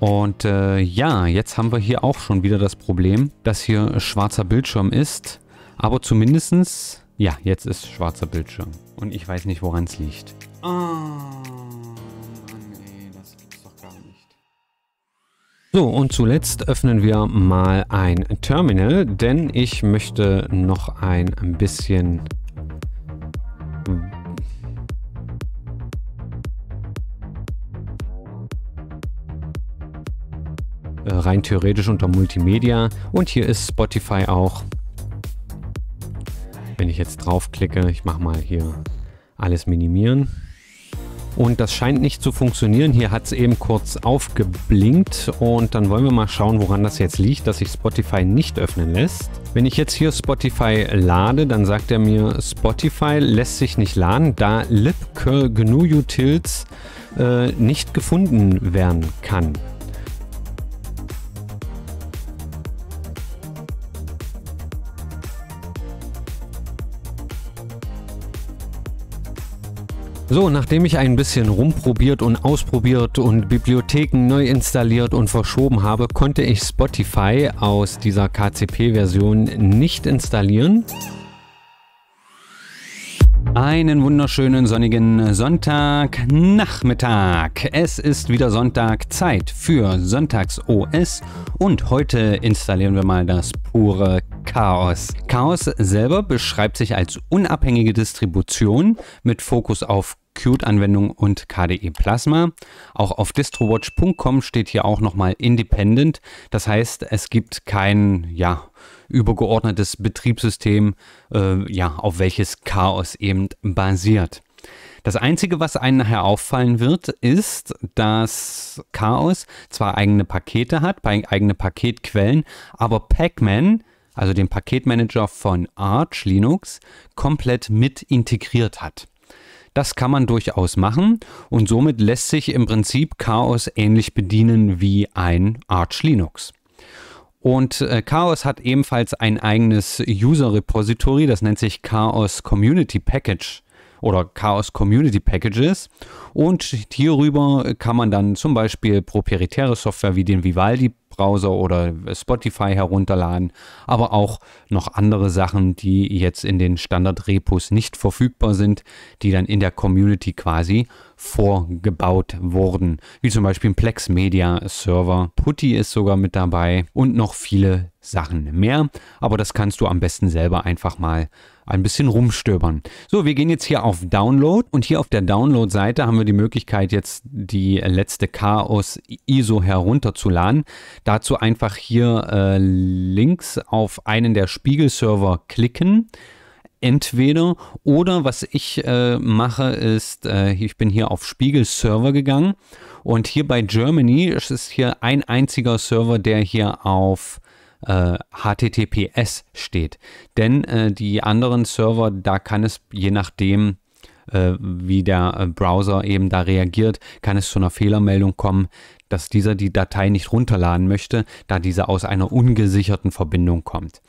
Und äh, ja, jetzt haben wir hier auch schon wieder das Problem, dass hier schwarzer Bildschirm ist. Aber zumindestens, ja, jetzt ist schwarzer Bildschirm. Und ich weiß nicht, woran es liegt. Oh, Mann, ey, das gibt's doch gar nicht. So, und zuletzt öffnen wir mal ein Terminal, denn ich möchte noch ein bisschen rein theoretisch unter Multimedia und hier ist Spotify auch. Wenn ich jetzt draufklicke, ich mache mal hier alles minimieren. Und das scheint nicht zu funktionieren. Hier hat es eben kurz aufgeblinkt und dann wollen wir mal schauen, woran das jetzt liegt, dass sich Spotify nicht öffnen lässt. Wenn ich jetzt hier Spotify lade, dann sagt er mir, Spotify lässt sich nicht laden, da libcurl GNU Utils äh, nicht gefunden werden kann. So, nachdem ich ein bisschen rumprobiert und ausprobiert und Bibliotheken neu installiert und verschoben habe, konnte ich Spotify aus dieser KCP-Version nicht installieren. Einen wunderschönen sonnigen Sonntagnachmittag. Es ist wieder Sonntag, Zeit für Sonntags OS und heute installieren wir mal das pure Chaos. Chaos selber beschreibt sich als unabhängige Distribution mit Fokus auf Qt-Anwendung und KDE Plasma. Auch auf distrowatch.com steht hier auch nochmal Independent. Das heißt, es gibt kein, ja, übergeordnetes Betriebssystem, äh, ja, auf welches Chaos eben basiert. Das Einzige, was einem nachher auffallen wird, ist, dass Chaos zwar eigene Pakete hat, eigene Paketquellen, aber Pac-Man, also den Paketmanager von Arch Linux, komplett mit integriert hat. Das kann man durchaus machen und somit lässt sich im Prinzip Chaos ähnlich bedienen wie ein Arch Linux. Und äh, Chaos hat ebenfalls ein eigenes User-Repository, das nennt sich Chaos Community Package oder Chaos Community Packages. Und hierüber kann man dann zum Beispiel proprietäre Software wie den Vivaldi Browser oder Spotify herunterladen, aber auch noch andere Sachen, die jetzt in den Standard-Repos nicht verfügbar sind, die dann in der Community quasi vorgebaut wurden, wie zum Beispiel ein Plex Media Server. Putty ist sogar mit dabei und noch viele Sachen mehr, aber das kannst du am besten selber einfach mal ein bisschen rumstöbern. So, wir gehen jetzt hier auf Download und hier auf der Download-Seite haben wir die Möglichkeit, jetzt die letzte Chaos ISO herunterzuladen. Dazu einfach hier äh, links auf einen der Spiegel-Server klicken. Entweder oder was ich äh, mache ist, äh, ich bin hier auf Spiegel Server gegangen und hier bei Germany ist es hier ein einziger Server, der hier auf HTTPS äh, steht. Denn äh, die anderen Server, da kann es je nachdem äh, wie der Browser eben da reagiert, kann es zu einer Fehlermeldung kommen dass dieser die Datei nicht runterladen möchte, da diese aus einer ungesicherten Verbindung kommt.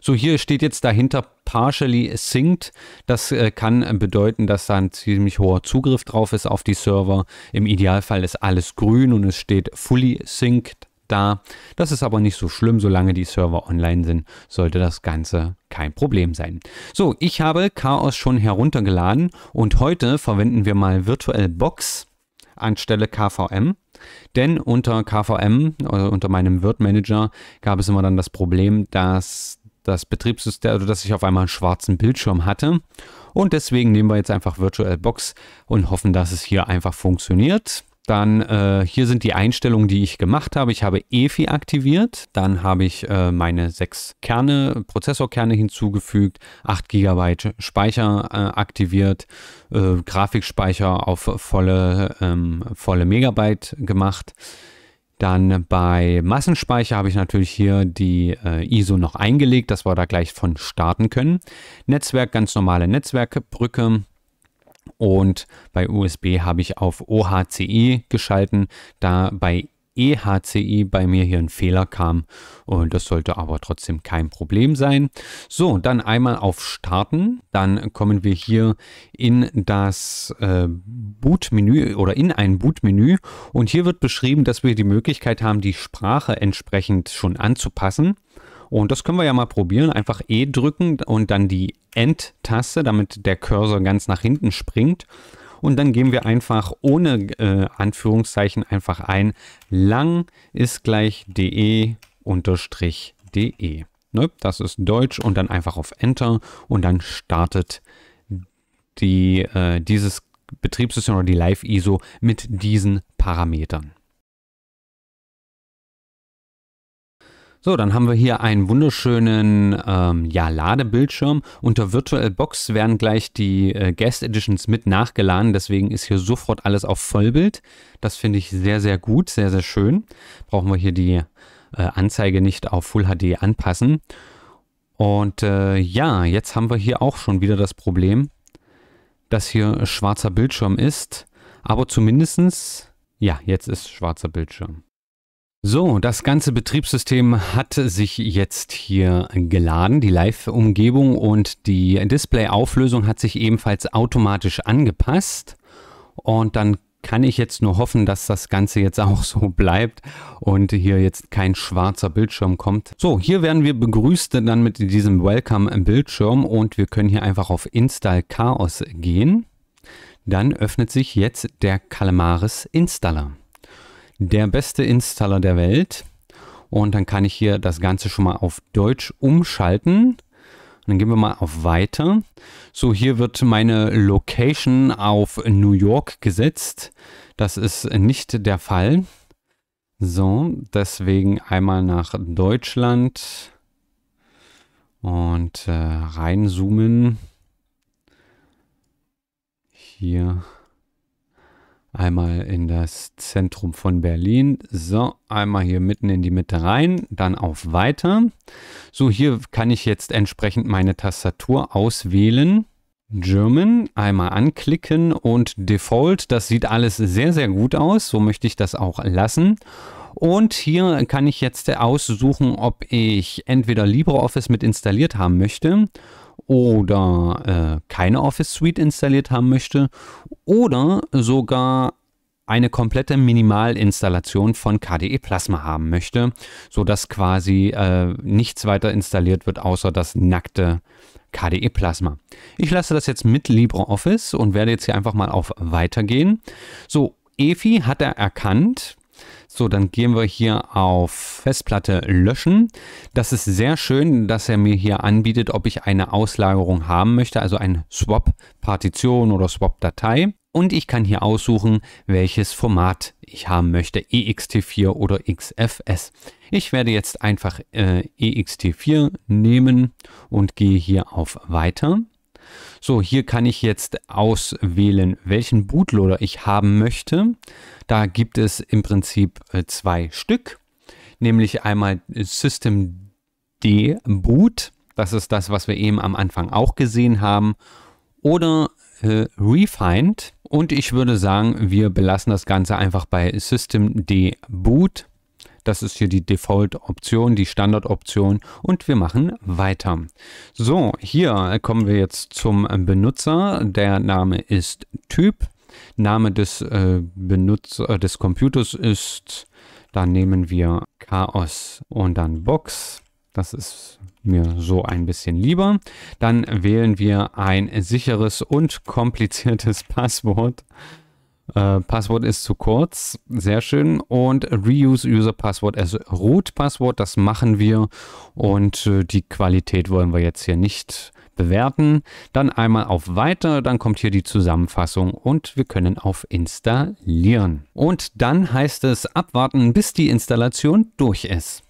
So hier steht jetzt dahinter partially synced. Das äh, kann äh, bedeuten, dass da ein ziemlich hoher Zugriff drauf ist auf die Server. Im Idealfall ist alles grün und es steht fully synced da. Das ist aber nicht so schlimm, solange die Server online sind, sollte das Ganze kein Problem sein. So, ich habe Chaos schon heruntergeladen und heute verwenden wir mal VirtualBox anstelle KVM. Denn unter KVM, also unter meinem word manager gab es immer dann das Problem, dass das Betriebssystem, also dass ich auf einmal einen schwarzen Bildschirm hatte. Und deswegen nehmen wir jetzt einfach VirtualBox und hoffen, dass es hier einfach funktioniert. Dann äh, hier sind die Einstellungen, die ich gemacht habe. Ich habe EFI aktiviert, dann habe ich äh, meine sechs Kerne, Prozessorkerne hinzugefügt, 8 GB Speicher äh, aktiviert, äh, Grafikspeicher auf volle, ähm, volle Megabyte gemacht. Dann bei Massenspeicher habe ich natürlich hier die äh, ISO noch eingelegt, dass wir da gleich von starten können. Netzwerk, ganz normale Netzwerkbrücke und bei USB habe ich auf OHCI geschalten, da bei EHCI bei mir hier ein Fehler kam. Und das sollte aber trotzdem kein Problem sein. So, dann einmal auf Starten. Dann kommen wir hier in das äh, Bootmenü oder in ein Bootmenü. Und hier wird beschrieben, dass wir die Möglichkeit haben, die Sprache entsprechend schon anzupassen. Und das können wir ja mal probieren. Einfach E drücken und dann die End-Taste, damit der Cursor ganz nach hinten springt. Und dann geben wir einfach ohne äh, Anführungszeichen einfach ein lang ist gleich de unterstrich de. Ne? Das ist Deutsch und dann einfach auf Enter und dann startet die, äh, dieses Betriebssystem oder die Live-ISO mit diesen Parametern. So, dann haben wir hier einen wunderschönen ähm, ja, Ladebildschirm. Unter VirtualBox werden gleich die äh, Guest Editions mit nachgeladen, deswegen ist hier sofort alles auf Vollbild. Das finde ich sehr, sehr gut, sehr, sehr schön. Brauchen wir hier die äh, Anzeige nicht auf Full HD anpassen. Und äh, ja, jetzt haben wir hier auch schon wieder das Problem, dass hier schwarzer Bildschirm ist. Aber zumindestens, ja, jetzt ist schwarzer Bildschirm. So, das ganze Betriebssystem hat sich jetzt hier geladen, die Live-Umgebung und die Display-Auflösung hat sich ebenfalls automatisch angepasst. Und dann kann ich jetzt nur hoffen, dass das Ganze jetzt auch so bleibt und hier jetzt kein schwarzer Bildschirm kommt. So, hier werden wir begrüßt dann mit diesem Welcome-Bildschirm und wir können hier einfach auf Install Chaos gehen. Dann öffnet sich jetzt der Calamaris Installer der beste Installer der Welt. Und dann kann ich hier das Ganze schon mal auf Deutsch umschalten. Und dann gehen wir mal auf Weiter. So, hier wird meine Location auf New York gesetzt. Das ist nicht der Fall. So, deswegen einmal nach Deutschland und äh, reinzoomen. Hier Einmal in das Zentrum von Berlin. So, einmal hier mitten in die Mitte rein, dann auf Weiter. So, hier kann ich jetzt entsprechend meine Tastatur auswählen. German einmal anklicken und Default. Das sieht alles sehr, sehr gut aus. So möchte ich das auch lassen. Und hier kann ich jetzt aussuchen, ob ich entweder LibreOffice mit installiert haben möchte oder äh, keine Office Suite installiert haben möchte oder sogar eine komplette Minimalinstallation von KDE Plasma haben möchte, sodass quasi äh, nichts weiter installiert wird, außer das nackte KDE Plasma. Ich lasse das jetzt mit LibreOffice und werde jetzt hier einfach mal auf Weiter gehen. So, EFI hat er erkannt, so, dann gehen wir hier auf Festplatte löschen. Das ist sehr schön, dass er mir hier anbietet, ob ich eine Auslagerung haben möchte, also ein Swap-Partition oder Swap-Datei. Und ich kann hier aussuchen, welches Format ich haben möchte, EXT4 oder XFS. Ich werde jetzt einfach äh, EXT4 nehmen und gehe hier auf Weiter. So, hier kann ich jetzt auswählen, welchen Bootloader ich haben möchte. Da gibt es im Prinzip äh, zwei Stück, nämlich einmal Systemd Boot. Das ist das, was wir eben am Anfang auch gesehen haben. Oder äh, Refined. Und ich würde sagen, wir belassen das Ganze einfach bei Systemd Boot das ist hier die Default-Option, die Standard-Option und wir machen weiter. So, hier kommen wir jetzt zum Benutzer. Der Name ist Typ. Name des, äh, Benutzer, äh, des Computers ist, dann nehmen wir Chaos und dann Box. Das ist mir so ein bisschen lieber. Dann wählen wir ein sicheres und kompliziertes Passwort. Äh, Passwort ist zu kurz, sehr schön. Und Reuse User Passwort also Root Passwort, das machen wir. Und äh, die Qualität wollen wir jetzt hier nicht bewerten. Dann einmal auf Weiter, dann kommt hier die Zusammenfassung und wir können auf Installieren. Und dann heißt es abwarten, bis die Installation durch ist.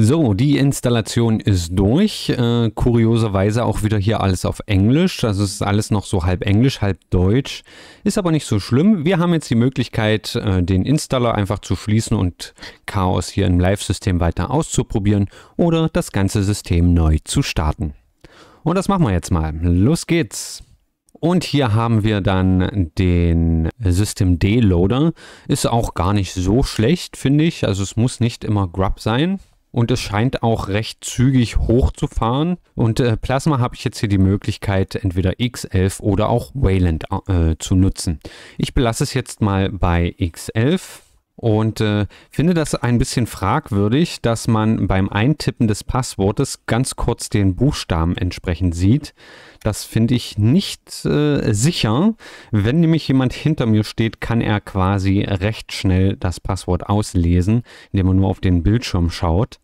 So, die Installation ist durch. Äh, kurioserweise auch wieder hier alles auf Englisch. Also es ist alles noch so halb Englisch, halb Deutsch. Ist aber nicht so schlimm. Wir haben jetzt die Möglichkeit, äh, den Installer einfach zu schließen und Chaos hier im Live-System weiter auszuprobieren oder das ganze System neu zu starten. Und das machen wir jetzt mal. Los geht's! Und hier haben wir dann den System D Loader. Ist auch gar nicht so schlecht, finde ich. Also es muss nicht immer Grub sein und es scheint auch recht zügig hochzufahren. Und äh, Plasma habe ich jetzt hier die Möglichkeit, entweder X11 oder auch Wayland äh, zu nutzen. Ich belasse es jetzt mal bei X11 und äh, finde das ein bisschen fragwürdig, dass man beim Eintippen des Passwortes ganz kurz den Buchstaben entsprechend sieht. Das finde ich nicht äh, sicher. Wenn nämlich jemand hinter mir steht, kann er quasi recht schnell das Passwort auslesen, indem er nur auf den Bildschirm schaut.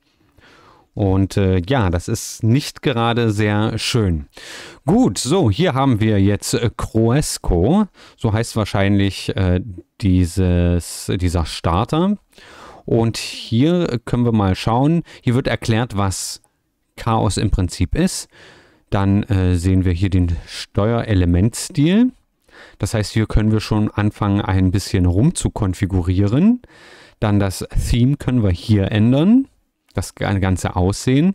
Und äh, ja, das ist nicht gerade sehr schön. Gut, so, hier haben wir jetzt äh, Croesco. So heißt wahrscheinlich äh, dieses, dieser Starter. Und hier können wir mal schauen. Hier wird erklärt, was Chaos im Prinzip ist. Dann äh, sehen wir hier den Steuerelementstil. Das heißt, hier können wir schon anfangen, ein bisschen rum zu konfigurieren. Dann das Theme können wir hier ändern, das ganze Aussehen.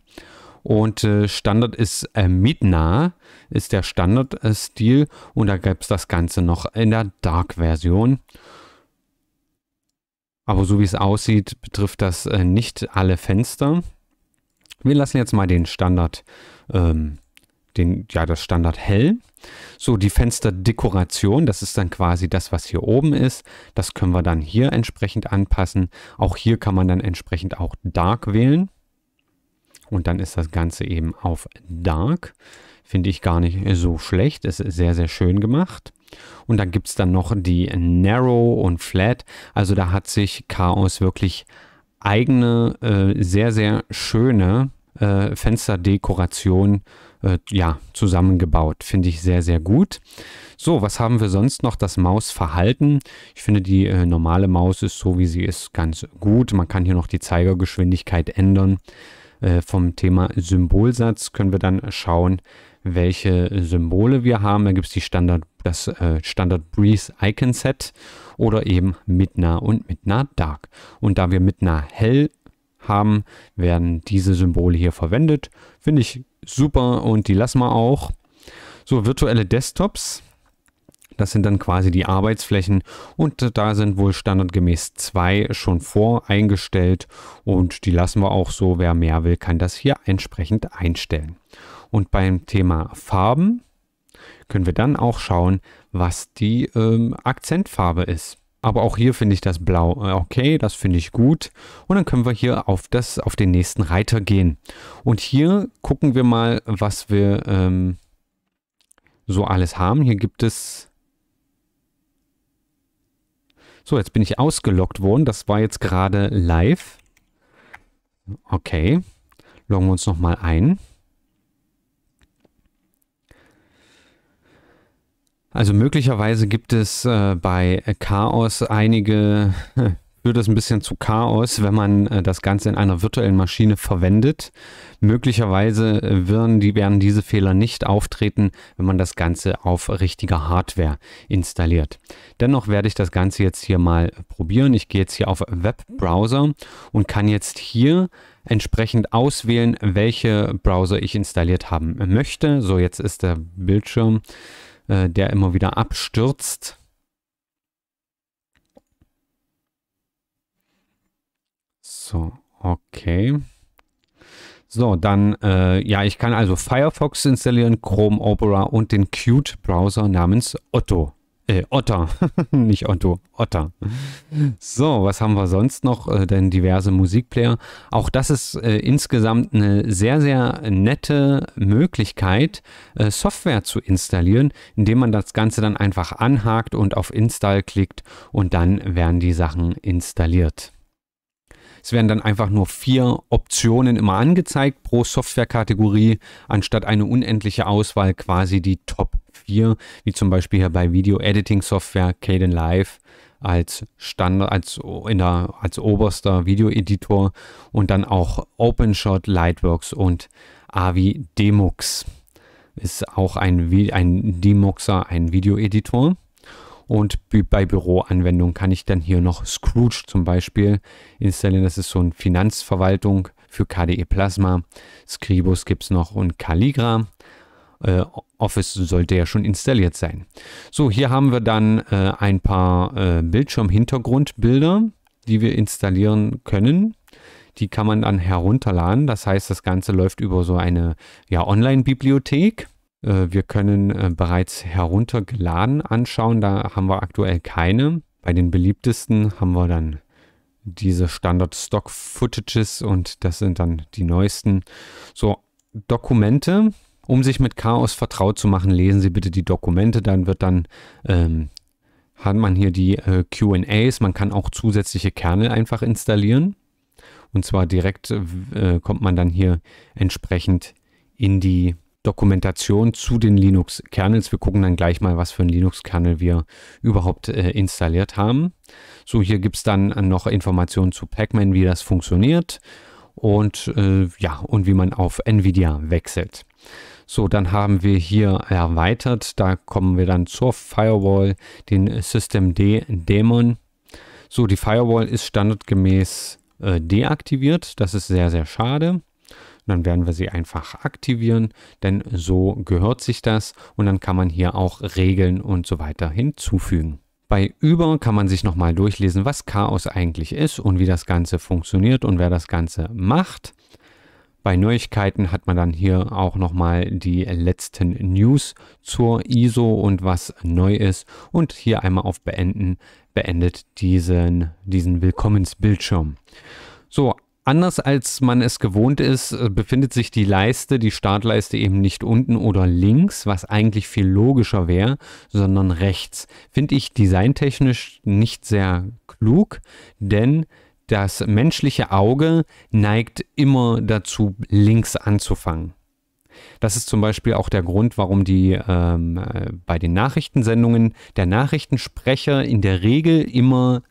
Und äh, Standard ist äh, Midna, ist der Standardstil. Äh, und da gäbe es das Ganze noch in der Dark-Version. Aber so wie es aussieht, betrifft das äh, nicht alle Fenster. Wir lassen jetzt mal den Standard ähm, den, ja, das Standard hell. So, die Fensterdekoration, das ist dann quasi das, was hier oben ist. Das können wir dann hier entsprechend anpassen. Auch hier kann man dann entsprechend auch Dark wählen. Und dann ist das Ganze eben auf Dark. Finde ich gar nicht so schlecht. Ist sehr, sehr schön gemacht. Und dann gibt es dann noch die Narrow und Flat. Also da hat sich Chaos wirklich eigene, äh, sehr, sehr schöne äh, Fensterdekoration äh, äh, ja, zusammengebaut. Finde ich sehr, sehr gut. So, was haben wir sonst noch? Das Mausverhalten. Ich finde, die äh, normale Maus ist so, wie sie ist, ganz gut. Man kann hier noch die Zeigergeschwindigkeit ändern. Äh, vom Thema Symbolsatz können wir dann schauen, welche Symbole wir haben. Da gibt es Standard, das äh, Standard Breeze Icon Set oder eben Midna und Midna Dark. Und da wir Midna hell haben, werden diese Symbole hier verwendet. Finde ich super und die lassen wir auch. So, virtuelle Desktops. Das sind dann quasi die Arbeitsflächen und da sind wohl standardgemäß zwei schon voreingestellt und die lassen wir auch so. Wer mehr will, kann das hier entsprechend einstellen. Und beim Thema Farben können wir dann auch schauen, was die ähm, Akzentfarbe ist. Aber auch hier finde ich das blau. Äh, okay, das finde ich gut. Und dann können wir hier auf, das, auf den nächsten Reiter gehen. Und hier gucken wir mal, was wir ähm, so alles haben. Hier gibt es... So, jetzt bin ich ausgeloggt worden. Das war jetzt gerade live. Okay. Loggen wir uns nochmal ein. Also möglicherweise gibt es äh, bei Chaos einige, führt es ein bisschen zu Chaos, wenn man äh, das Ganze in einer virtuellen Maschine verwendet. Möglicherweise äh, werden, die, werden diese Fehler nicht auftreten, wenn man das Ganze auf richtiger Hardware installiert. Dennoch werde ich das Ganze jetzt hier mal probieren. Ich gehe jetzt hier auf Webbrowser und kann jetzt hier entsprechend auswählen, welche Browser ich installiert haben möchte. So, jetzt ist der Bildschirm äh, der immer wieder abstürzt. So, okay. So, dann, äh, ja, ich kann also Firefox installieren, Chrome Opera und den Qt-Browser namens Otto. Äh, Otter. Nicht Otto, Otter. So, was haben wir sonst noch? Äh, denn diverse Musikplayer. Auch das ist äh, insgesamt eine sehr, sehr nette Möglichkeit, äh, Software zu installieren, indem man das Ganze dann einfach anhakt und auf Install klickt und dann werden die Sachen installiert. Es werden dann einfach nur vier Optionen immer angezeigt pro Softwarekategorie, anstatt eine unendliche Auswahl quasi die Top 4, wie zum Beispiel hier bei Video Editing Software Caden Live als Standard, als, in der, als oberster Videoeditor und dann auch OpenShot, Lightworks und Avi Demux. Ist auch ein, ein Demuxer, ein Videoeditor. Und bei Büroanwendungen kann ich dann hier noch Scrooge zum Beispiel installieren. Das ist so eine Finanzverwaltung für KDE Plasma. Scribus gibt es noch und Caligra. Äh, Office sollte ja schon installiert sein. So, hier haben wir dann äh, ein paar äh, Bildschirmhintergrundbilder, die wir installieren können. Die kann man dann herunterladen. Das heißt, das Ganze läuft über so eine ja, Online-Bibliothek. Äh, wir können äh, bereits heruntergeladen anschauen. Da haben wir aktuell keine. Bei den beliebtesten haben wir dann diese Standard-Stock-Footages und das sind dann die neuesten. So, Dokumente. Um sich mit Chaos vertraut zu machen, lesen Sie bitte die Dokumente. Dann wird dann ähm, hat man hier die äh, QAs. Man kann auch zusätzliche Kernel einfach installieren. Und zwar direkt äh, äh kommt man dann hier entsprechend in die Dokumentation zu den Linux-Kernels. Wir gucken dann gleich mal, was für ein Linux-Kernel wir überhaupt äh, installiert haben. So, hier gibt es dann noch Informationen zu Pacman, wie das funktioniert und äh, ja, und wie man auf NVIDIA wechselt. So, dann haben wir hier erweitert. Da kommen wir dann zur Firewall, den systemd D Daemon. So, die Firewall ist standardgemäß äh, deaktiviert. Das ist sehr, sehr schade dann werden wir sie einfach aktivieren, denn so gehört sich das und dann kann man hier auch Regeln und so weiter hinzufügen. Bei über kann man sich nochmal durchlesen, was Chaos eigentlich ist und wie das Ganze funktioniert und wer das Ganze macht. Bei Neuigkeiten hat man dann hier auch nochmal die letzten News zur ISO und was neu ist. Und hier einmal auf Beenden beendet diesen, diesen Willkommensbildschirm. So, Anders als man es gewohnt ist, äh, befindet sich die Leiste, die Startleiste eben nicht unten oder links, was eigentlich viel logischer wäre, sondern rechts. Finde ich designtechnisch nicht sehr klug, denn das menschliche Auge neigt immer dazu, links anzufangen. Das ist zum Beispiel auch der Grund, warum die ähm, äh, bei den Nachrichtensendungen der Nachrichtensprecher in der Regel immer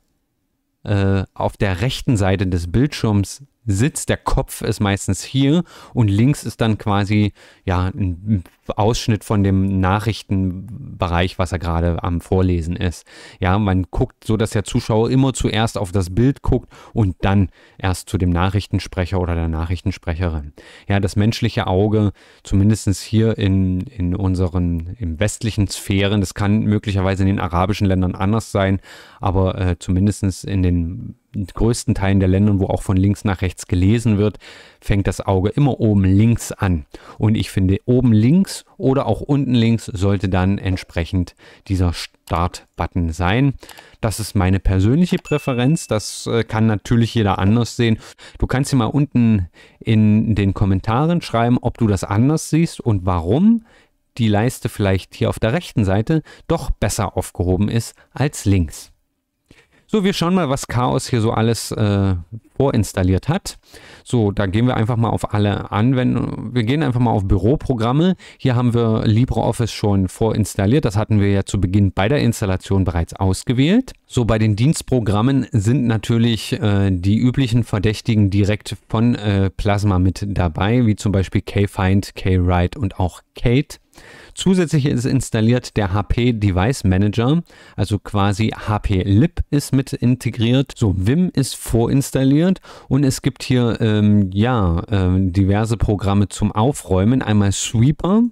äh, auf der rechten Seite des Bildschirms Sitz, der Kopf ist meistens hier und links ist dann quasi ja ein Ausschnitt von dem Nachrichtenbereich, was er gerade am Vorlesen ist. Ja, man guckt so, dass der Zuschauer immer zuerst auf das Bild guckt und dann erst zu dem Nachrichtensprecher oder der Nachrichtensprecherin. Ja, das menschliche Auge, zumindest hier in, in unseren im westlichen Sphären, das kann möglicherweise in den arabischen Ländern anders sein, aber äh, zumindest in den größten Teilen der Länder, wo auch von links nach rechts gelesen wird, fängt das Auge immer oben links an. Und ich finde, oben links oder auch unten links sollte dann entsprechend dieser Start-Button sein. Das ist meine persönliche Präferenz. Das äh, kann natürlich jeder anders sehen. Du kannst hier mal unten in den Kommentaren schreiben, ob du das anders siehst und warum die Leiste vielleicht hier auf der rechten Seite doch besser aufgehoben ist als links. So, wir schauen mal, was Chaos hier so alles äh, vorinstalliert hat. So, da gehen wir einfach mal auf alle Anwendungen. Wir gehen einfach mal auf Büroprogramme. Hier haben wir LibreOffice schon vorinstalliert. Das hatten wir ja zu Beginn bei der Installation bereits ausgewählt. So, bei den Dienstprogrammen sind natürlich äh, die üblichen Verdächtigen direkt von äh, Plasma mit dabei, wie zum Beispiel KFind, KWrite und auch Kate. Zusätzlich ist installiert der HP Device Manager, also quasi HP Lib ist mit integriert. So, Vim ist vorinstalliert und es gibt hier ähm, ja äh, diverse Programme zum Aufräumen. Einmal Sweeper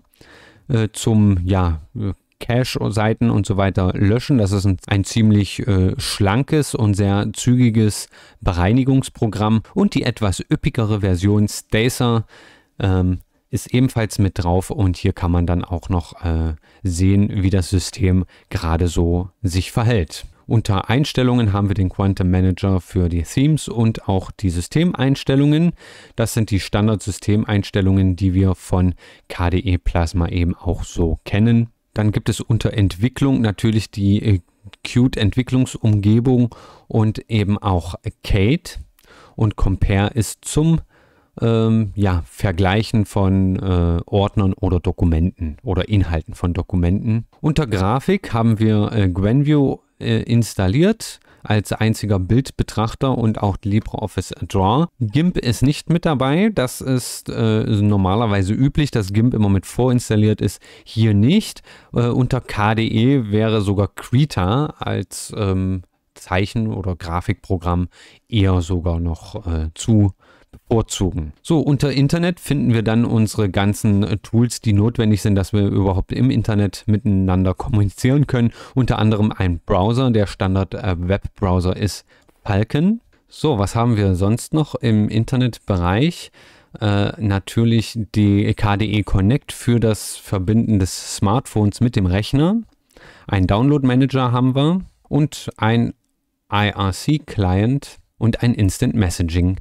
äh, zum ja äh, Cache-Seiten und so weiter löschen. Das ist ein, ein ziemlich äh, schlankes und sehr zügiges Bereinigungsprogramm. Und die etwas üppigere Version Stacer ähm, ist ebenfalls mit drauf und hier kann man dann auch noch äh, sehen, wie das System gerade so sich verhält. Unter Einstellungen haben wir den Quantum Manager für die Themes und auch die Systemeinstellungen. Das sind die Standard-Systemeinstellungen, die wir von KDE Plasma eben auch so kennen. Dann gibt es unter Entwicklung natürlich die äh, Qt Entwicklungsumgebung und eben auch Kate. Und Compare ist zum ähm, ja, Vergleichen von äh, Ordnern oder Dokumenten oder Inhalten von Dokumenten. Unter Grafik haben wir äh, Gwenview äh, installiert als einziger Bildbetrachter und auch LibreOffice Draw. GIMP ist nicht mit dabei. Das ist äh, normalerweise üblich, dass GIMP immer mit vorinstalliert ist. Hier nicht. Äh, unter KDE wäre sogar Krita als ähm, Zeichen- oder Grafikprogramm eher sogar noch äh, zu bevorzugen. So, unter Internet finden wir dann unsere ganzen äh, Tools, die notwendig sind, dass wir überhaupt im Internet miteinander kommunizieren können. Unter anderem ein Browser, der Standard-Webbrowser äh, ist Falcon. So, was haben wir sonst noch im Internetbereich? Äh, natürlich die KDE Connect für das Verbinden des Smartphones mit dem Rechner. Ein Download Manager haben wir und ein IRC Client und ein Instant Messaging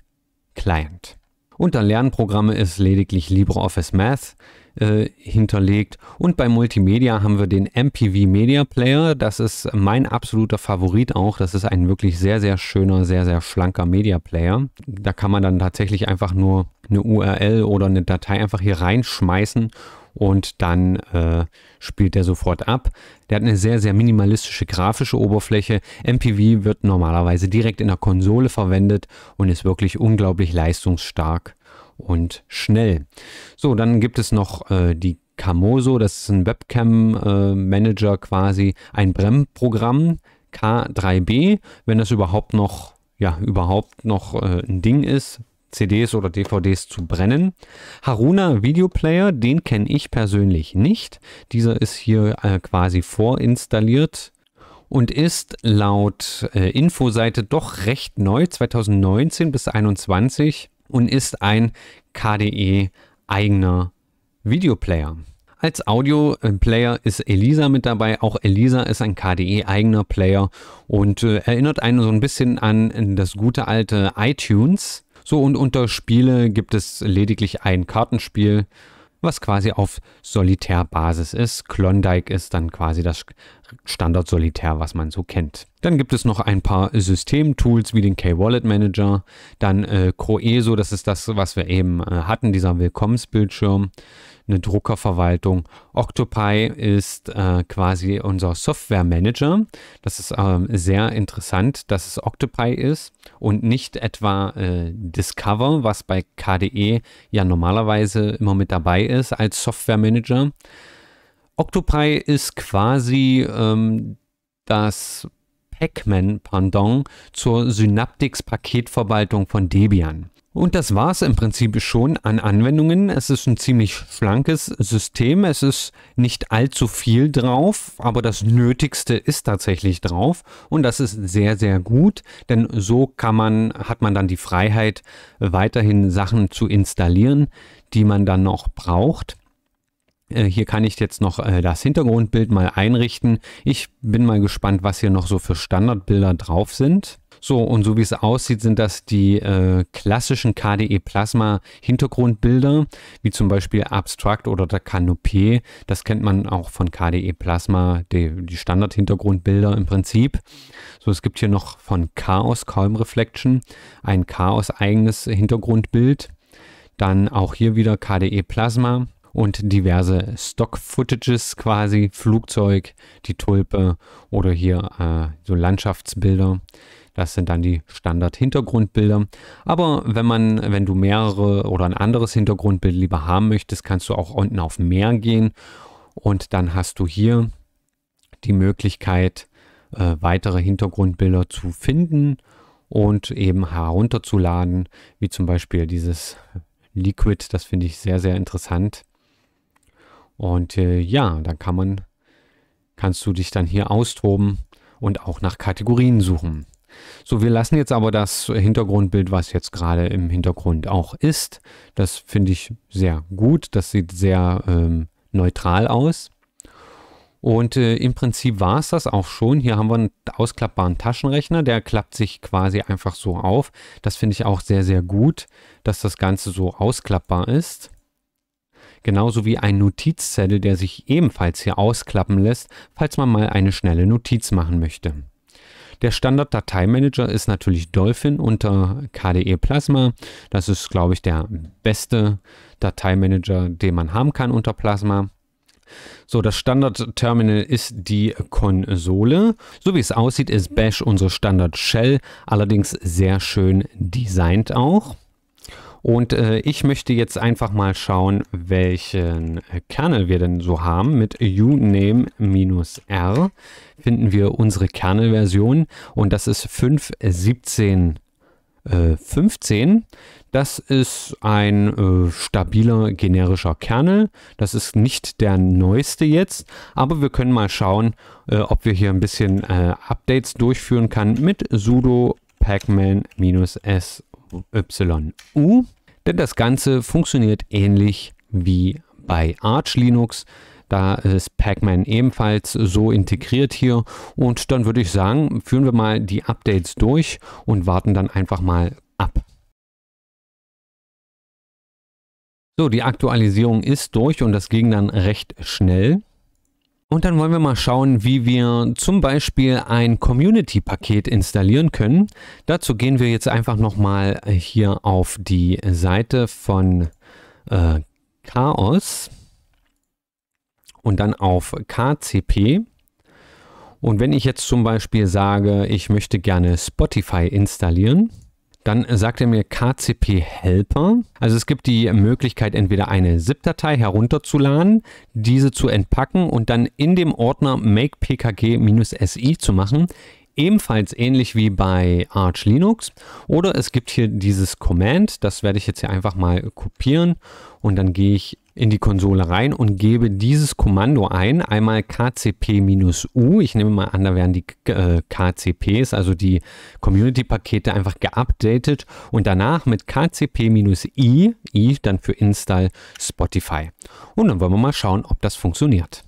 Client. Unter Lernprogramme ist lediglich LibreOffice Math äh, hinterlegt und bei Multimedia haben wir den MPV Media Player. Das ist mein absoluter Favorit auch. Das ist ein wirklich sehr, sehr schöner, sehr, sehr schlanker Media Player. Da kann man dann tatsächlich einfach nur eine URL oder eine Datei einfach hier reinschmeißen und dann äh, spielt er sofort ab. Der hat eine sehr, sehr minimalistische grafische Oberfläche. MPV wird normalerweise direkt in der Konsole verwendet und ist wirklich unglaublich leistungsstark und schnell. So, dann gibt es noch äh, die Camoso, das ist ein Webcam-Manager äh, quasi, ein Bremprogramm K3B, wenn das überhaupt noch ja, überhaupt noch äh, ein Ding ist, CDs oder DVDs zu brennen. Haruna Videoplayer, den kenne ich persönlich nicht. Dieser ist hier äh, quasi vorinstalliert und ist laut äh, Infoseite doch recht neu, 2019 bis 2021 und ist ein KDE eigener Videoplayer. Als Audio-Player ist Elisa mit dabei. Auch Elisa ist ein KDE-eigener Player und äh, erinnert einen so ein bisschen an das gute alte iTunes. So, und unter Spiele gibt es lediglich ein Kartenspiel, was quasi auf Solitärbasis ist. Klondike ist dann quasi das Standard-Solitär, was man so kennt. Dann gibt es noch ein paar Systemtools wie den K-Wallet Manager, dann äh, Croeso, das ist das, was wir eben äh, hatten, dieser Willkommensbildschirm eine Druckerverwaltung. Octopi ist äh, quasi unser Software-Manager. Das ist ähm, sehr interessant, dass es Octopi ist und nicht etwa äh, Discover, was bei KDE ja normalerweise immer mit dabei ist als Software-Manager. Octopi ist quasi ähm, das Pac-Man-Pendant zur Synaptics-Paketverwaltung von Debian. Und das war es im Prinzip schon an Anwendungen. Es ist ein ziemlich schlankes System. Es ist nicht allzu viel drauf, aber das Nötigste ist tatsächlich drauf. Und das ist sehr, sehr gut, denn so kann man, hat man dann die Freiheit, weiterhin Sachen zu installieren, die man dann noch braucht. Äh, hier kann ich jetzt noch äh, das Hintergrundbild mal einrichten. Ich bin mal gespannt, was hier noch so für Standardbilder drauf sind. So, und so wie es aussieht, sind das die äh, klassischen KDE Plasma Hintergrundbilder, wie zum Beispiel Abstract oder der Canopé. Das kennt man auch von KDE Plasma, die, die Standard-Hintergrundbilder im Prinzip. So, es gibt hier noch von Chaos Calm Reflection ein Chaos-eigenes Hintergrundbild. Dann auch hier wieder KDE Plasma und diverse Stock-Footages quasi, Flugzeug, die Tulpe oder hier äh, so Landschaftsbilder. Das sind dann die Standard-Hintergrundbilder. Aber wenn man, wenn du mehrere oder ein anderes Hintergrundbild lieber haben möchtest, kannst du auch unten auf Mehr gehen und dann hast du hier die Möglichkeit, äh, weitere Hintergrundbilder zu finden und eben herunterzuladen, wie zum Beispiel dieses Liquid. Das finde ich sehr, sehr interessant. Und äh, ja, dann kann man, kannst du dich dann hier austoben und auch nach Kategorien suchen. So, wir lassen jetzt aber das Hintergrundbild, was jetzt gerade im Hintergrund auch ist. Das finde ich sehr gut. Das sieht sehr ähm, neutral aus. Und äh, im Prinzip war es das auch schon. Hier haben wir einen ausklappbaren Taschenrechner, der klappt sich quasi einfach so auf. Das finde ich auch sehr, sehr gut, dass das Ganze so ausklappbar ist. Genauso wie ein Notizzettel, der sich ebenfalls hier ausklappen lässt, falls man mal eine schnelle Notiz machen möchte. Der Standard-Dateimanager ist natürlich Dolphin unter KDE Plasma. Das ist, glaube ich, der beste Dateimanager, den man haben kann unter Plasma. So, das Standard-Terminal ist die Konsole. So wie es aussieht, ist Bash unsere Standard-Shell, allerdings sehr schön designt auch. Und äh, ich möchte jetzt einfach mal schauen, welchen Kernel wir denn so haben. Mit uname-r finden wir unsere Kernelversion und das ist 5.17. 15. Äh, das ist ein äh, stabiler generischer Kernel. Das ist nicht der neueste jetzt, aber wir können mal schauen, äh, ob wir hier ein bisschen äh, Updates durchführen können mit sudo pacman-syu. Denn das Ganze funktioniert ähnlich wie bei Arch Linux. Da ist Pacman ebenfalls so integriert hier. Und dann würde ich sagen, führen wir mal die Updates durch und warten dann einfach mal ab. So, die Aktualisierung ist durch und das ging dann recht schnell. Und dann wollen wir mal schauen, wie wir zum Beispiel ein Community-Paket installieren können. Dazu gehen wir jetzt einfach nochmal hier auf die Seite von äh, Chaos und dann auf KCP. Und wenn ich jetzt zum Beispiel sage, ich möchte gerne Spotify installieren, dann sagt er mir KCP Helper. Also es gibt die Möglichkeit, entweder eine ZIP-Datei herunterzuladen, diese zu entpacken und dann in dem Ordner makepkg si zu machen. Ebenfalls ähnlich wie bei Arch Linux. Oder es gibt hier dieses Command, das werde ich jetzt hier einfach mal kopieren und dann gehe ich in die Konsole rein und gebe dieses Kommando ein, einmal kcp-u. Ich nehme mal an, da werden die äh, kcps, also die Community-Pakete einfach geupdatet und danach mit kcp-i, i dann für Install Spotify. Und dann wollen wir mal schauen, ob das funktioniert.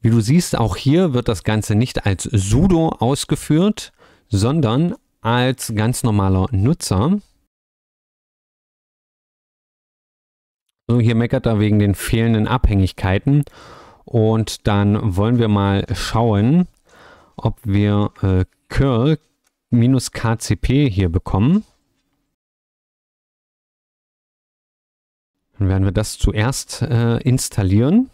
Wie du siehst, auch hier wird das Ganze nicht als sudo ausgeführt, sondern als ganz normaler Nutzer. Hier meckert er wegen den fehlenden Abhängigkeiten. Und dann wollen wir mal schauen, ob wir äh, curl kcp hier bekommen. Dann werden wir das zuerst äh, installieren.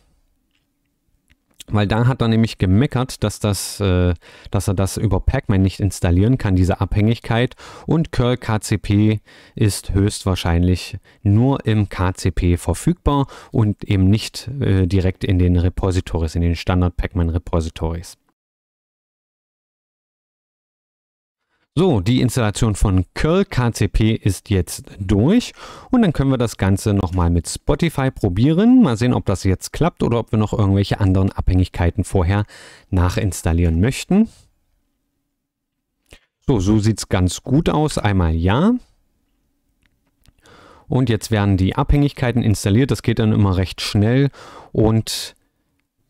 Weil da hat er nämlich gemeckert, dass, das, äh, dass er das über Pac-Man nicht installieren kann, diese Abhängigkeit. Und Curl KCP ist höchstwahrscheinlich nur im KCP verfügbar und eben nicht äh, direkt in den Repositories, in den Standard Pac-Man Repositories. So, die Installation von Curl KCP ist jetzt durch und dann können wir das Ganze nochmal mit Spotify probieren. Mal sehen, ob das jetzt klappt oder ob wir noch irgendwelche anderen Abhängigkeiten vorher nachinstallieren möchten. So, so sieht es ganz gut aus. Einmal ja. Und jetzt werden die Abhängigkeiten installiert. Das geht dann immer recht schnell und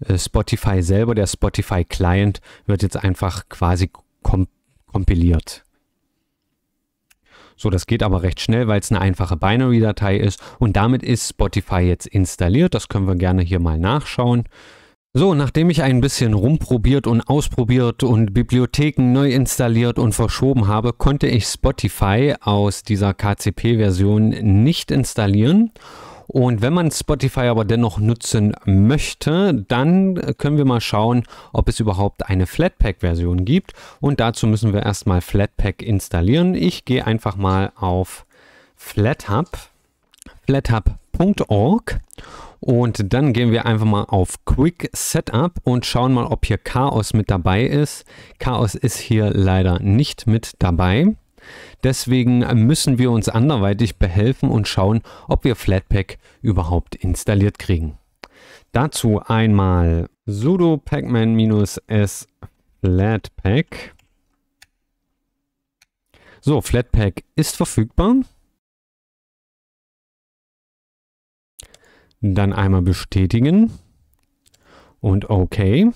äh, Spotify selber, der Spotify Client, wird jetzt einfach quasi komplett kompiliert. So, das geht aber recht schnell, weil es eine einfache Binary-Datei ist und damit ist Spotify jetzt installiert. Das können wir gerne hier mal nachschauen. So, nachdem ich ein bisschen rumprobiert und ausprobiert und Bibliotheken neu installiert und verschoben habe, konnte ich Spotify aus dieser KCP-Version nicht installieren und wenn man Spotify aber dennoch nutzen möchte, dann können wir mal schauen, ob es überhaupt eine Flatpak-Version gibt. Und dazu müssen wir erstmal Flatpak installieren. Ich gehe einfach mal auf FlatHub, flathub.org und dann gehen wir einfach mal auf Quick Setup und schauen mal, ob hier Chaos mit dabei ist. Chaos ist hier leider nicht mit dabei. Deswegen müssen wir uns anderweitig behelfen und schauen, ob wir Flatpak überhaupt installiert kriegen. Dazu einmal sudo pacman-s flatpak. So, Flatpak ist verfügbar. Dann einmal bestätigen und OK.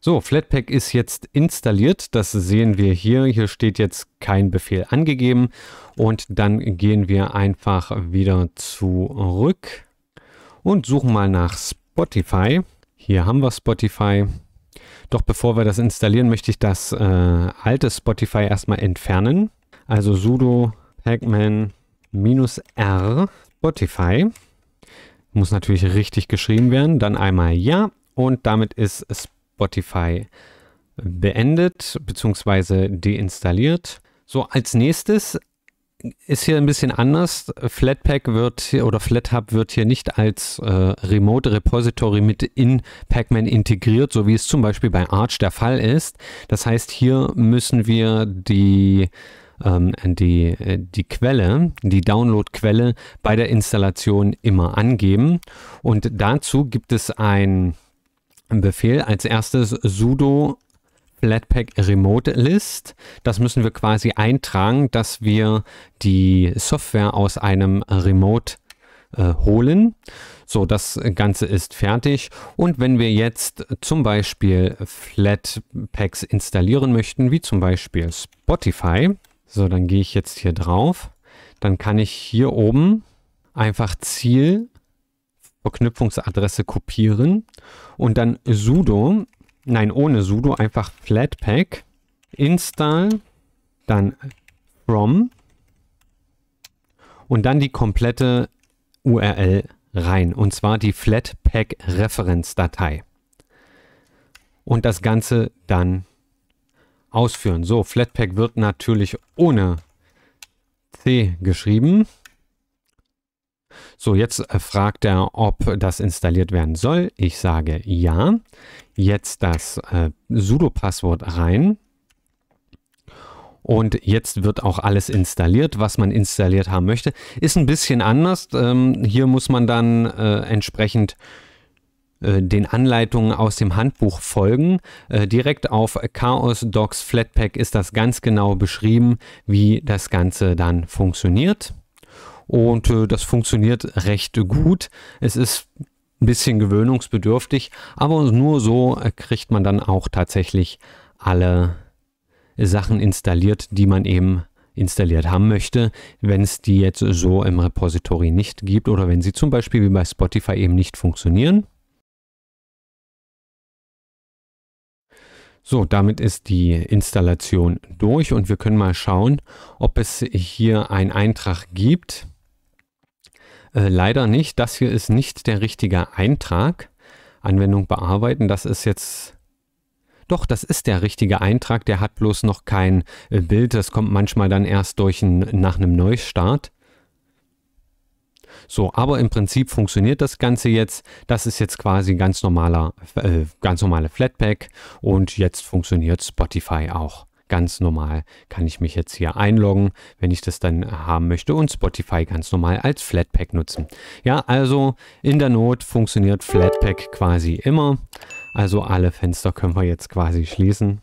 So, Flatpak ist jetzt installiert. Das sehen wir hier. Hier steht jetzt kein Befehl angegeben. Und dann gehen wir einfach wieder zurück und suchen mal nach Spotify. Hier haben wir Spotify. Doch bevor wir das installieren, möchte ich das äh, alte Spotify erstmal entfernen. Also sudo pacman-r Spotify. Muss natürlich richtig geschrieben werden. Dann einmal ja und damit ist Spotify Spotify beendet bzw. deinstalliert. So, als nächstes ist hier ein bisschen anders. Flatpak wird oder FlatHub wird hier nicht als äh, Remote Repository mit in Pacman integriert, so wie es zum Beispiel bei Arch der Fall ist. Das heißt, hier müssen wir die ähm, die, äh, die Quelle, die Download-Quelle bei der Installation immer angeben. Und dazu gibt es ein Befehl. Als erstes sudo Flatpak Remote List. Das müssen wir quasi eintragen, dass wir die Software aus einem Remote äh, holen. So, das Ganze ist fertig. Und wenn wir jetzt zum Beispiel Flatpaks installieren möchten, wie zum Beispiel Spotify, so, dann gehe ich jetzt hier drauf. Dann kann ich hier oben einfach Ziel Verknüpfungsadresse kopieren und dann sudo, nein, ohne sudo, einfach flatpak install, dann from und dann die komplette URL rein und zwar die flatpak reference Datei. Und das Ganze dann ausführen. So, Flatpak wird natürlich ohne C geschrieben. So, jetzt äh, fragt er, ob das installiert werden soll. Ich sage ja. Jetzt das äh, Sudo-Passwort rein. Und jetzt wird auch alles installiert, was man installiert haben möchte. Ist ein bisschen anders. Ähm, hier muss man dann äh, entsprechend äh, den Anleitungen aus dem Handbuch folgen. Äh, direkt auf Chaos Docs Flatpak ist das ganz genau beschrieben, wie das Ganze dann funktioniert und äh, das funktioniert recht gut. Es ist ein bisschen gewöhnungsbedürftig, aber nur so kriegt man dann auch tatsächlich alle Sachen installiert, die man eben installiert haben möchte, wenn es die jetzt so im Repository nicht gibt oder wenn sie zum Beispiel wie bei Spotify eben nicht funktionieren. So, damit ist die Installation durch und wir können mal schauen, ob es hier einen Eintrag gibt. Äh, leider nicht. Das hier ist nicht der richtige Eintrag. Anwendung bearbeiten, das ist jetzt... Doch, das ist der richtige Eintrag, der hat bloß noch kein äh, Bild. Das kommt manchmal dann erst durch ein, nach einem Neustart. So, aber im Prinzip funktioniert das Ganze jetzt. Das ist jetzt quasi ganz normaler, äh, ganz normale Flatpak und jetzt funktioniert Spotify auch ganz normal kann ich mich jetzt hier einloggen, wenn ich das dann haben möchte und Spotify ganz normal als Flatpak nutzen. Ja, also in der Not funktioniert Flatpak quasi immer. Also alle Fenster können wir jetzt quasi schließen.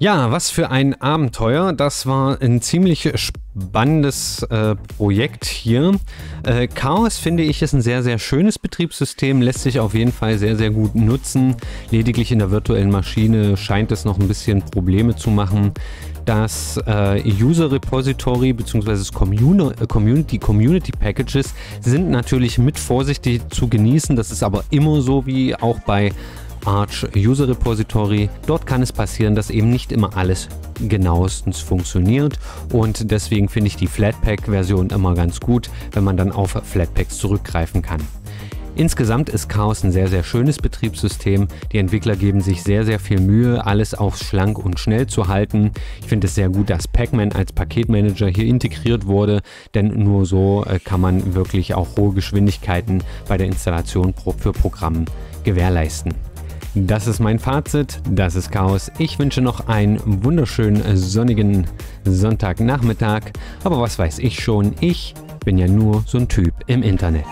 Ja, was für ein Abenteuer. Das war ein ziemlich spannendes äh, Projekt hier. Äh, Chaos finde ich ist ein sehr, sehr schönes Betriebssystem, lässt sich auf jeden Fall sehr, sehr gut nutzen. Lediglich in der virtuellen Maschine scheint es noch ein bisschen Probleme zu machen. Das äh, User Repository bzw. das Communi Community, Community Packages sind natürlich mit vorsichtig zu genießen. Das ist aber immer so wie auch bei Arch User Repository. Dort kann es passieren, dass eben nicht immer alles genauestens funktioniert und deswegen finde ich die Flatpak-Version immer ganz gut, wenn man dann auf Flatpaks zurückgreifen kann. Insgesamt ist Chaos ein sehr, sehr schönes Betriebssystem. Die Entwickler geben sich sehr, sehr viel Mühe, alles auch schlank und schnell zu halten. Ich finde es sehr gut, dass Pacman als Paketmanager hier integriert wurde, denn nur so äh, kann man wirklich auch hohe Geschwindigkeiten bei der Installation für Programmen gewährleisten. Das ist mein Fazit, das ist Chaos. Ich wünsche noch einen wunderschönen sonnigen Sonntagnachmittag. Aber was weiß ich schon, ich bin ja nur so ein Typ im Internet.